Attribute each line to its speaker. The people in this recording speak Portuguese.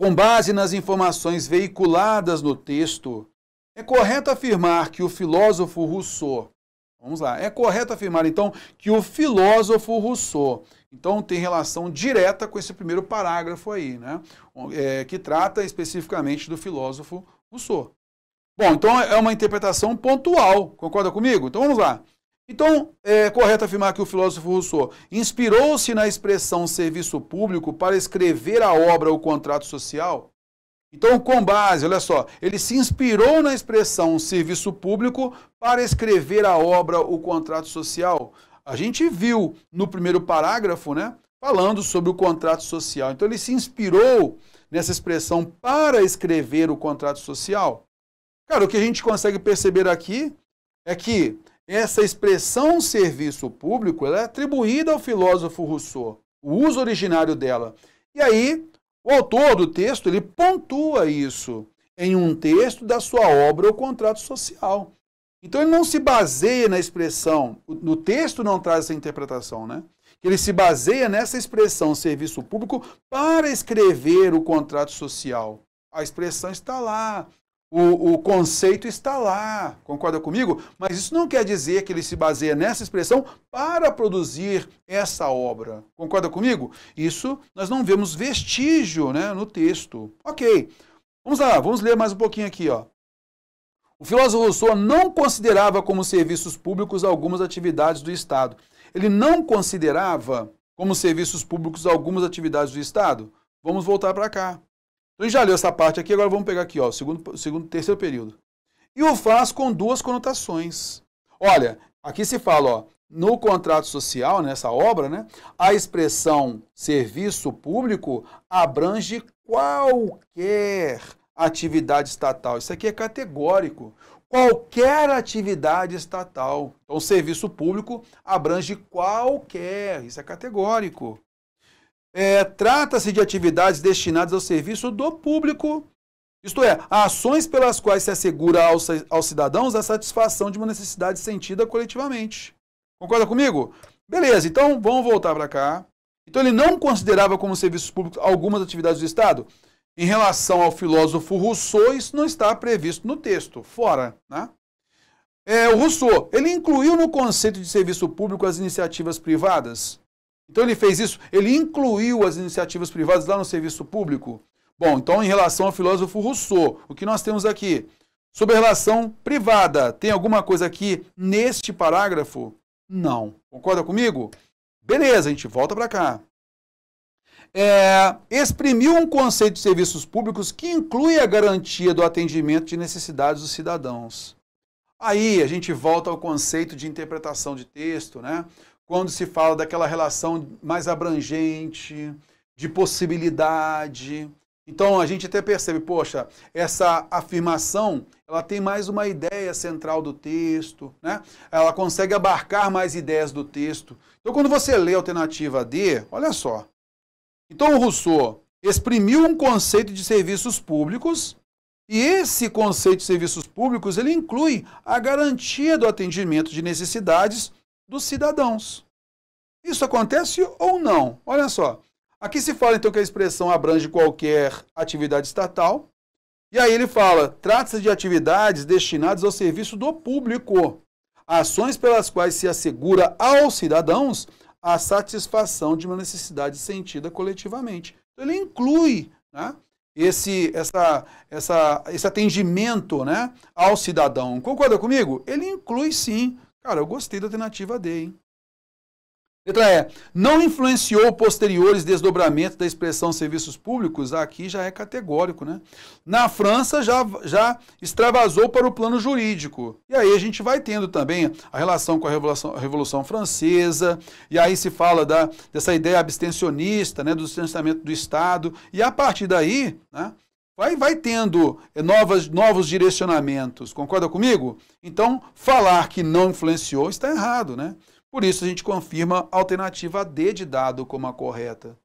Speaker 1: Com base nas informações veiculadas no texto, é correto afirmar que o filósofo Rousseau, vamos lá, é correto afirmar então que o filósofo Rousseau, então tem relação direta com esse primeiro parágrafo aí, né? É, que trata especificamente do filósofo Rousseau. Bom, então é uma interpretação pontual, concorda comigo? Então vamos lá. Então, é correto afirmar que o filósofo Rousseau inspirou-se na expressão serviço público para escrever a obra O Contrato Social? Então, com base, olha só, ele se inspirou na expressão serviço público para escrever a obra O Contrato Social. A gente viu no primeiro parágrafo, né, falando sobre o contrato social. Então, ele se inspirou nessa expressão para escrever o contrato social. Cara, o que a gente consegue perceber aqui é que essa expressão serviço público é atribuída ao filósofo Rousseau, o uso originário dela. E aí, o autor do texto ele pontua isso em um texto da sua obra o contrato social. Então ele não se baseia na expressão, no texto não traz essa interpretação, né? Ele se baseia nessa expressão serviço público para escrever o contrato social. A expressão está lá, o, o, conceito está lá, concorda comigo? Mas isso não quer dizer que ele se baseia nessa expressão para produzir essa obra. Concorda comigo? Isso nós não vemos vestígio né, no texto. Ok, vamos lá, vamos ler mais um pouquinho aqui. Ó. O filósofo Rousseau não considerava como serviços públicos algumas atividades do Estado. Ele não considerava como serviços públicos algumas atividades do Estado? Vamos voltar para cá. Então a gente já leu essa parte aqui, agora vamos pegar aqui, ó, segundo, segundo, terceiro período. E o faz com duas conotações. Olha, aqui se fala, ó, no contrato social, nessa obra, né, a expressão serviço público abrange qualquer atividade estatal. Isso aqui é categórico. Qualquer atividade estatal. Então, serviço público abrange qualquer. Isso é categórico é, trata-se de atividades destinadas ao serviço do público, isto é, ações pelas quais se assegura aos, aos cidadãos a satisfação de uma necessidade sentida coletivamente. Concorda comigo? Beleza, então vamos voltar para cá. Então ele não considerava como serviços públicos algumas atividades do Estado? Em relação ao filósofo Rousseau, isso não está previsto no texto, fora, né? É, o Rousseau, ele incluiu no conceito de serviço público as iniciativas privadas? Então ele fez isso, ele incluiu as iniciativas privadas lá no serviço público. Bom, então em relação ao filósofo Rousseau, o que nós temos aqui? Sobre a relação privada, tem alguma coisa aqui neste parágrafo? Não. Concorda comigo? Beleza, a gente volta para cá. É, exprimiu um conceito de serviços públicos que inclui a garantia do atendimento de necessidades dos cidadãos. Aí a gente volta ao conceito de interpretação de texto, né? quando se fala daquela relação mais abrangente, de possibilidade. Então a gente até percebe, poxa, essa afirmação, ela tem mais uma ideia central do texto, né? Ela consegue abarcar mais ideias do texto. Então quando você lê a alternativa D, olha só. Então o Rousseau exprimiu um conceito de serviços públicos, e esse conceito de serviços públicos, ele inclui a garantia do atendimento de necessidades dos cidadãos. Isso acontece ou não? Olha só. Aqui se fala então que a expressão abrange qualquer atividade estatal. E aí ele fala: trata-se de atividades destinadas ao serviço do público, ações pelas quais se assegura aos cidadãos a satisfação de uma necessidade sentida coletivamente. Então, ele inclui né, esse, essa, essa, esse atendimento né, ao cidadão. Concorda comigo? Ele inclui sim Cara, eu gostei da alternativa D, hein? Letra E. Não influenciou posteriores desdobramentos da expressão serviços públicos? Aqui já é categórico, né? Na França já, já extravasou para o plano jurídico. E aí a gente vai tendo também a relação com a Revolução, a Revolução Francesa, e aí se fala da, dessa ideia abstencionista, né, do distanciamento do Estado. E a partir daí, né, vai, vai tendo novas, novos direcionamentos. Concorda comigo? Então, falar que não influenciou está errado, né? Por isso a gente confirma a alternativa D de dado como a correta.